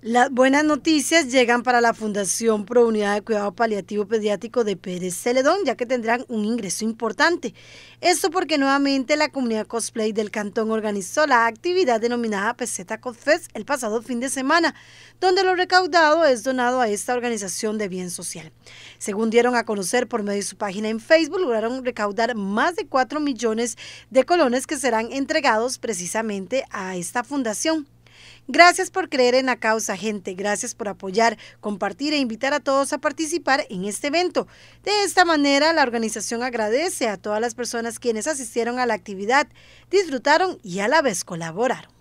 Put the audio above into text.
Las buenas noticias llegan para la Fundación Pro Unidad de Cuidado Paliativo Pediátrico de Pérez Celedón, ya que tendrán un ingreso importante. Esto porque nuevamente la comunidad cosplay del cantón organizó la actividad denominada Peseta Cosfest el pasado fin de semana, donde lo recaudado es donado a esta organización de bien social. Según dieron a conocer por medio de su página en Facebook, lograron recaudar más de 4 millones de colones que serán entregados precisamente a esta fundación. Gracias por creer en la causa, gente. Gracias por apoyar, compartir e invitar a todos a participar en este evento. De esta manera, la organización agradece a todas las personas quienes asistieron a la actividad, disfrutaron y a la vez colaboraron.